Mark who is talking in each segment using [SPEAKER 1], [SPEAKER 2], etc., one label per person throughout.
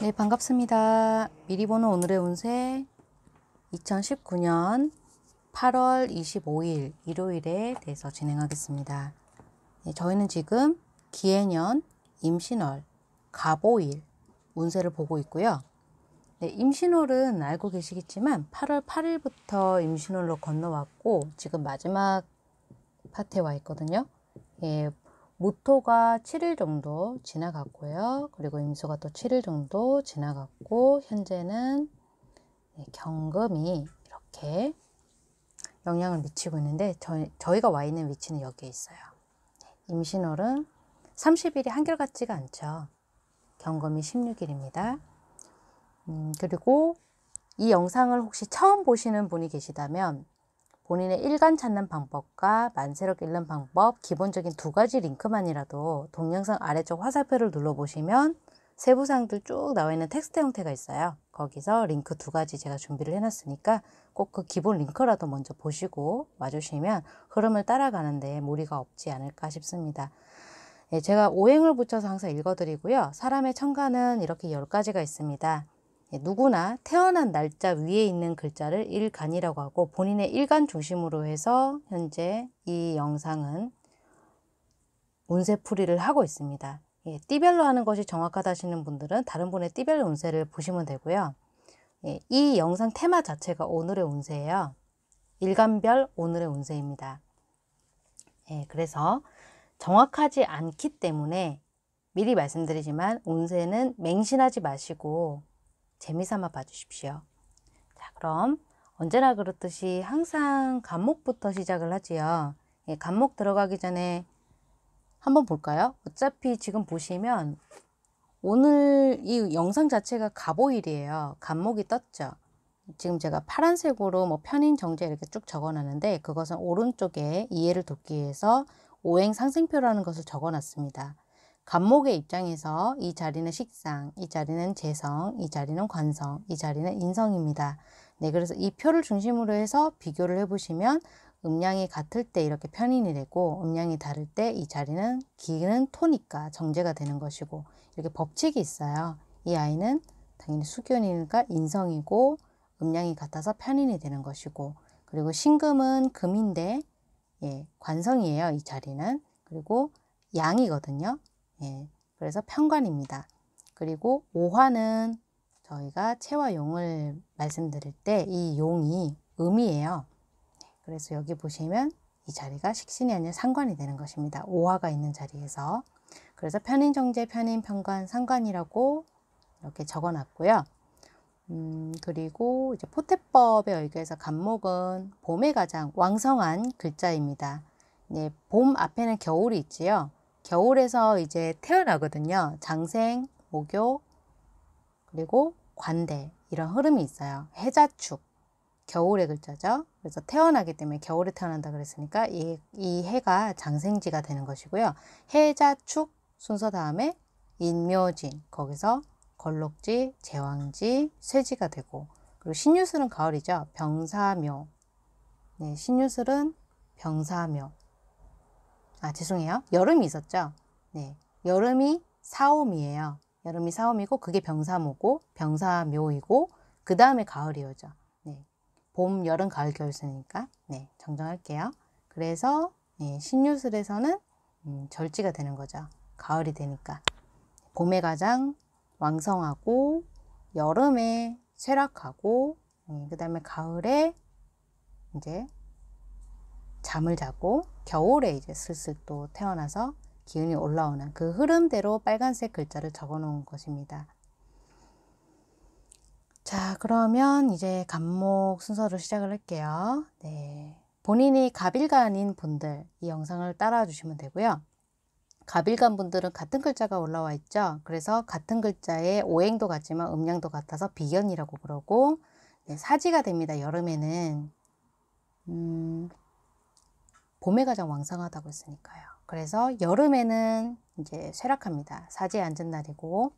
[SPEAKER 1] 네, 반갑습니다. 미리 보는 오늘의 운세 2019년 8월 25일 일요일에 대해서 진행하겠습니다. 네, 저희는 지금 기해년, 임신월, 가보일 운세를 보고 있고요. 네, 임신월은 알고 계시겠지만 8월 8일부터 임신월로 건너왔고 지금 마지막 파트에 와 있거든요. 예, 모토가 7일 정도 지나갔고요. 그리고 임수가 또 7일 정도 지나갔고 현재는 경금이 이렇게 영향을 미치고 있는데 저희, 가와 있는 위치는 여기에 있어요. 네, 임신월은 30일이 한결같지가 않죠. 경금이 16일입니다. 음, 그리고 이 영상을 혹시 처음 보시는 분이 계시다면 본인의 일관 찾는 방법과 만세력 읽는 방법 기본적인 두 가지 링크만이라도 동영상 아래쪽 화살표를 눌러보시면 세부사항들 쭉 나와 있는 텍스트 형태가 있어요. 거기서 링크 두 가지 제가 준비를 해놨으니까 꼭 그 기본 링크라도 먼저 보시고 와주시면 흐름을 따라가는데 무리가 없지 않을까 싶습니다. 예, 제가 오행을 붙여서 항상 읽어드리고요. 사람의 청가는 이렇게 열가지가 있습니다. 예, 누구나 태어난 날짜 위에 있는 글자를 일간이라고 하고 본인의 일간 중심으로 해서 현재 이 영상은 운세풀이를 하고 있습니다. 예, 띠별로 하는 것이 정확하다시는 분들은 다른 분의 띠별 운세를 보시면 되고요. 예, 이 영상 테마 자체가 오늘의 운세예요. 일간별 오늘의 운세입니다. 예, 그래서 정확하지 않기 때문에 미리 말씀드리지만 운세는 맹신하지 마시고 재미삼아 봐주십시오. 자, 그럼 언제나 그렇듯이 항상 간목부터 시작을 하지요. 예, 간목 들어가기 전에 한번 볼까요? 어차피 지금 보시면 오늘 이 영상 자체가 갑오일이에요. 간목이 떴죠. 지금 제가 파란색으로 뭐 편인 정제 이렇게 쭉 적어놨는데 그것은 오른쪽에 이해를 돕기 위해서 오행 상생표라는 것을 적어놨습니다. 간목의 입장에서 이 자리는 식상, 이 자리는 재성, 이 자리는 관성, 이 자리는 인성입니다. 네, 그래서 이 표를 중심으로 해서 비교를 해보시면 음량이 같을 때 이렇게 편인이 되고 음량이 다를 때 이 자리는 기는 토니까 정제가 되는 것이고 이렇게 법칙이 있어요. 이 아이는 당연히 수견이니까 인성이고 음량이 같아서 편인이 되는 것이고 그리고 신금은 금인데 예, 관성이에요. 이 자리는 그리고 양이거든요. 예, 그래서 편관입니다. 그리고 오화는 저희가 채와 용을 말씀드릴 때 이 용이 음이에요. 그래서 여기 보시면 이 자리가 식신이 아니라 상관이 되는 것입니다. 오화가 있는 자리에서. 그래서 편인정제, 편인편관, 상관이라고 이렇게 적어놨고요. 음, 그리고 이제 포태법에 의거해서 간목은 봄에 가장 왕성한 글자입니다. 예, 봄 앞에는 겨울이 있지요. 겨울에서 이제 태어나거든요. 장생, 목요, 그리고 관대 이런 흐름이 있어요. 해자축 겨울의 글자죠. 그래서 태어나기 때문에 겨울에 태어난다 그랬으니까 이, 이 해가 장생지가 되는 것이고요. 해자축 순서 다음에 인묘진 거기서 걸록지, 제왕지, 쇠지가 되고 그리고 신유술은 가을이죠. 병사묘 네, 신유술은 병사묘 아, 죄송해요. 여름이 있었죠? 네. 여름이 사오미에요 여름이 사오미고 그게 병사모고, 병사묘이고, 그 다음에 가을이 오죠. 네. 봄, 여름, 가을, 겨울 쓰니까. 네. 정정할게요. 그래서, 네, 신유술에서는, 음, 절지가 되는 거죠. 가을이 되니까. 봄에 가장 왕성하고, 여름에 쇠락하고, 네, 그 다음에 가을에 이제 잠을 자고 겨울에 이제 슬슬 또 태어나서 기운이 올라오는 그 흐름대로 빨간색 글자를 적어 놓은 것입니다. 자, 그러면 이제 감목순서로 시작을 할게요. 네. 본인이 갑일간인 분들 이 영상을 따라 주시면 되고요. 갑일간 분들은 같은 글자가 올라와 있죠. 그래서 같은 글자의 오행도 같지만 음량도 같아서 비견이라고 그러고 네, 사지가 됩니다. 여름에는 음, 봄에 가장 왕성하다고 했으니까요. 그래서 여름에는 이제 쇠락합니다. 사지에 앉은 날이고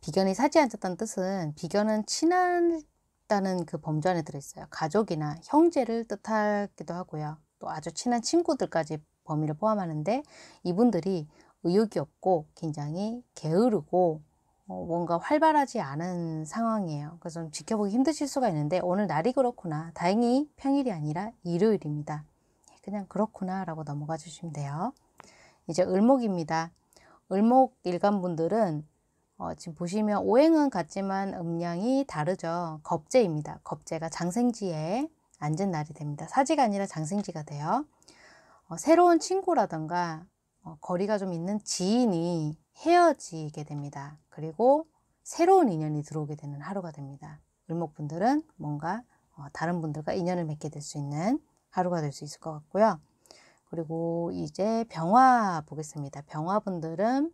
[SPEAKER 1] 비견이 사지에 앉았다는 뜻은 비견은 친하다는 그 범주 안에 들어있어요. 가족이나 형제를 뜻하기도 하고요. 또 아주 친한 친구들까지 범위를 포함하는데 이분들이 의욕이 없고 굉장히 게으르고 어, 뭔가 활발하지 않은 상황이에요. 그래서 좀 지켜보기 힘드실 수가 있는데 오늘 날이 그렇구나. 다행히 평일이 아니라 일요일입니다. 그냥 그렇구나 라고 넘어가 주시면 돼요. 이제 을목입니다. 을목 일간분들은 어, 지금 보시면 오행은 같지만 음량이 다르죠. 겁재입니다. 겁재가 장생지에 앉은 날이 됩니다. 사지가 아니라 장생지가 돼요. 어, 새로운 친구라던가 어, 거리가 좀 있는 지인이 헤어지게 됩니다. 그리고 새로운 인연이 들어오게 되는 하루가 됩니다. 을목분들은 뭔가 어, 다른 분들과 인연을 맺게 될 수 있는 하루가 될 수 있을 것 같고요. 그리고 이제 병화 보겠습니다. 병화분들은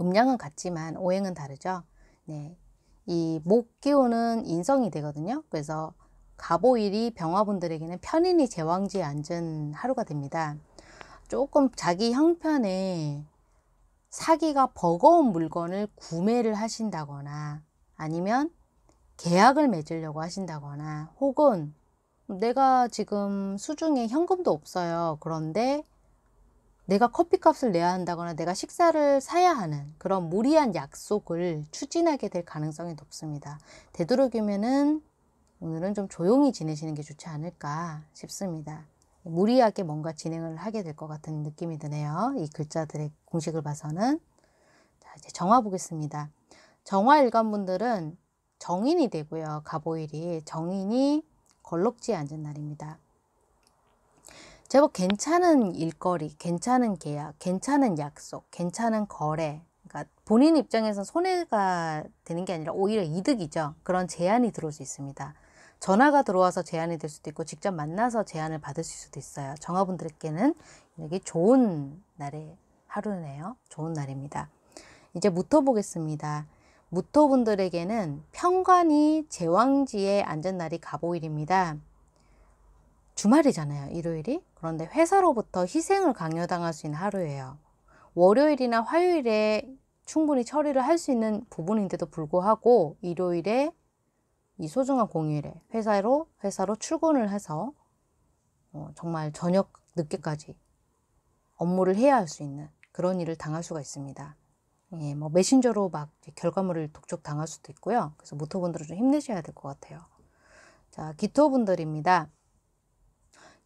[SPEAKER 1] 음량은 같지만 오행은 다르죠. 네. 이목 기호는 인성이 되거든요. 그래서 가보일이 병화분들에게는 편인이 제왕지에 앉은 하루가 됩니다. 조금 자기 형편에 사기가 버거운 물건을 구매를 하신다거나 아니면 계약을 맺으려고 하신다거나 혹은 내가 지금 수중에 현금도 없어요. 그런데 내가 커피값을 내야 한다거나 내가 식사를 사야 하는 그런 무리한 약속을 추진하게 될 가능성이 높습니다. 되도록이면은 오늘은 좀 조용히 지내시는 게 좋지 않을까 싶습니다. 무리하게 뭔가 진행을 하게 될 것 같은 느낌이 드네요. 이 글자들의 공식을 봐서는. 자, 이제 정화 보겠습니다. 정화 일관분들은 정인이 되고요. 가보일이 정인이 걸럭지않은 날입니다. 제법 괜찮은 일거리, 괜찮은 계약, 괜찮은 약속, 괜찮은 거래. 그러니까 본인 입장에서 손해가 되는 게 아니라 오히려 이득이죠. 그런 제안이 들어올 수 있습니다. 전화가 들어와서 제안이 될 수도 있고 직접 만나서 제안을 받을 수도 있어요. 정화분들께는 여기 좋은 날의 하루네요. 좋은 날입니다. 이제 묻어보겠습니다. 무토분들에게는 평관이 제왕지의 안전날이 가보일입니다. 주말이잖아요. 일요일이. 그런데 회사로부터 희생을 강요당할 수 있는 하루예요. 월요일이나 화요일에 충분히 처리를 할 수 있는 부분인데도 불구하고 일요일에 이 소중한 공휴일에 회사로 회사로 출근을 해서 어, 정말 저녁 늦게까지 업무를 해야 할 수 있는 그런 일을 당할 수가 있습니다. 예, 뭐 메신저로 막 결과물을 독촉당할 수도 있고요. 그래서 모토분들은 좀 힘내셔야 될 것 같아요. 자, 기토분들입니다.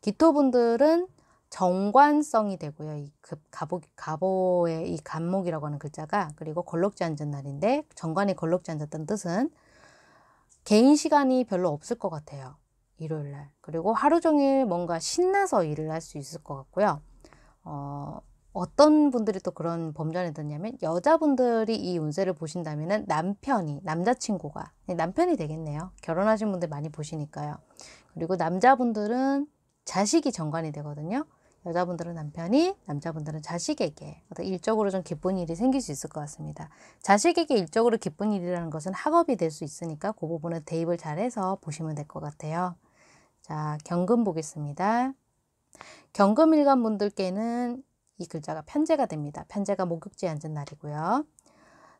[SPEAKER 1] 기토분들은 정관성이 되고요. 이 급, 가보, 가보의 이 간목이라고 하는 글자가 그리고 걸럭지 앉은 날인데 정관이 걸럭지 앉았다는 뜻은 개인 시간이 별로 없을 것 같아요. 일요일 날. 그리고 하루 종일 뭔가 신나서 일을 할 수 있을 것 같고요. 어, 어떤 분들이 또 그런 범죄에 듣냐면 여자분들이 이 운세를 보신다면 남편이 남자친구가 예, 남편이 되겠네요. 결혼하신 분들 많이 보시니까요. 그리고 남자분들은 자식이 정관이 되거든요. 여자분들은 남편이, 남자분들은 자식에게 어떤 일적으로 좀 기쁜 일이 생길 수 있을 것 같습니다. 자식에게 일적으로 기쁜 일이라는 것은 학업이 될 수 있으니까 그 부분은 대입을 잘해서 보시면 될 것 같아요. 자, 경금 보겠습니다. 경금일간 분들께는 이 글자가 편제가 됩니다. 편제가 목욕지에 앉은 날이고요.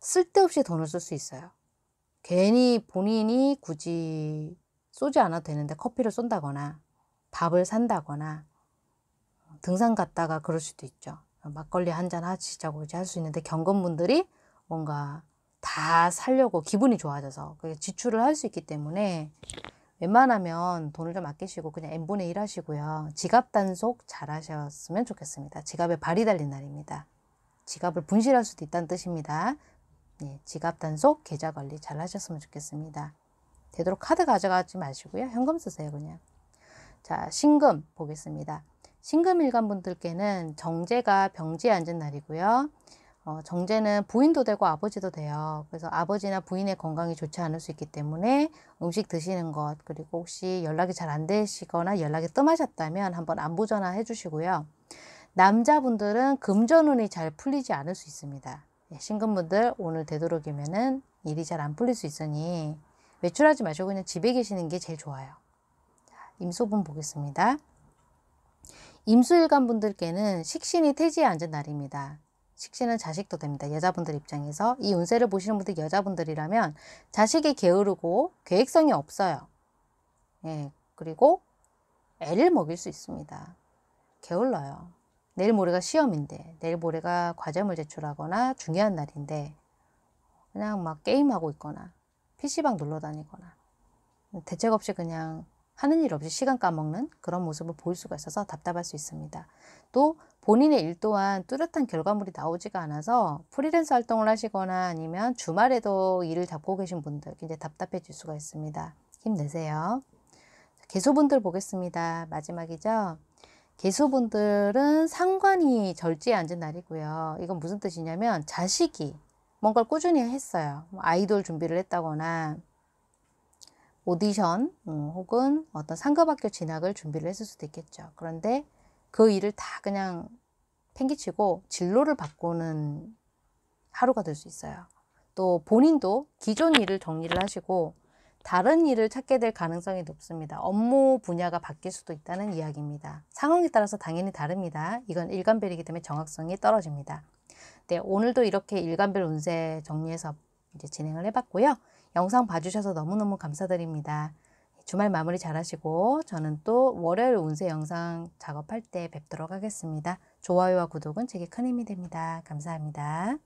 [SPEAKER 1] 쓸데없이 돈을 쓸 수 있어요. 괜히 본인이 굳이 쏘지 않아도 되는데 커피를 쏜다거나 밥을 산다거나 등산 갔다가 그럴 수도 있죠. 막걸리 한잔 하시자고 이제 할 수 있는데 경건분들이 뭔가 다 살려고 기분이 좋아져서 지출을 할 수 있기 때문에 웬만하면 돈을 좀 아끼시고 그냥 n분의 1 하시고요. 지갑 단속 잘 하셨으면 좋겠습니다. 지갑에 발이 달린 날입니다. 지갑을 분실할 수도 있다는 뜻입니다. 예, 지갑 단속, 계좌 관리 잘 하셨으면 좋겠습니다. 되도록 카드 가져가지 마시고요. 현금 쓰세요, 그냥. 자, 신금 보겠습니다. 신금 일간 분들께는 정제가 병지에 앉은 날이고요. 어, 정제는 부인도 되고 아버지도 돼요. 그래서 아버지나 부인의 건강이 좋지 않을 수 있기 때문에 음식 드시는 것 그리고 혹시 연락이 잘 안 되시거나 연락이 뜸하셨다면 한번 안부 전화 해주시고요. 남자분들은 금전운이 잘 풀리지 않을 수 있습니다. 예, 신금분들 오늘 되도록이면은 일이 잘 안 풀릴 수 있으니 외출하지 마시고 그냥 집에 계시는 게 제일 좋아요. 임소분 보겠습니다. 임수일간 분들께는 식신이 태지에 앉은 날입니다. 식신은 자식도 됩니다. 여자분들 입장에서 이 운세를 보시는 분들 여자분들이라면 자식이 게으르고 계획성이 없어요. 예, 그리고 애를 먹일 수 있습니다. 게을러요. 내일 모레가 시험인데 내일 모레가 과제물 제출하거나 중요한 날인데 그냥 막 게임하고 있거나 PC방 놀러 다니거나 대책 없이 그냥 하는 일 없이 시간 까먹는 그런 모습을 보일 수가 있어서 답답할 수 있습니다. 또 본인의 일 또한 뚜렷한 결과물이 나오지가 않아서 프리랜서 활동을 하시거나 아니면 주말에도 일을 잡고 계신 분들 굉장히 답답해질 수가 있습니다. 힘내세요. 개수분들 보겠습니다. 마지막이죠. 개수분들은 상관이 절지에 앉은 날이고요. 이건 무슨 뜻이냐면 자식이 뭔가를 꾸준히 했어요. 뭐 아이돌 준비를 했다거나 오디션 음, 혹은 어떤 상급학교 진학을 준비를 했을 수도 있겠죠. 그런데 그 일을 다 그냥 팽개치고 진로를 바꾸는 하루가 될 수 있어요. 또 본인도 기존 일을 정리를 하시고 다른 일을 찾게 될 가능성이 높습니다. 업무 분야가 바뀔 수도 있다는 이야기입니다. 상황에 따라서 당연히 다릅니다. 이건 일관별이기 때문에 정확성이 떨어집니다. 네, 오늘도 이렇게 일관별 운세 정리해서 이제 진행을 해봤고요. 영상 봐주셔서 너무너무 감사드립니다. 주말 마무리 잘 하시고 저는 또 월요일 운세 영상 작업할 때 뵙도록 하겠습니다. 좋아요와 구독은 제게 큰 힘이 됩니다. 감사합니다.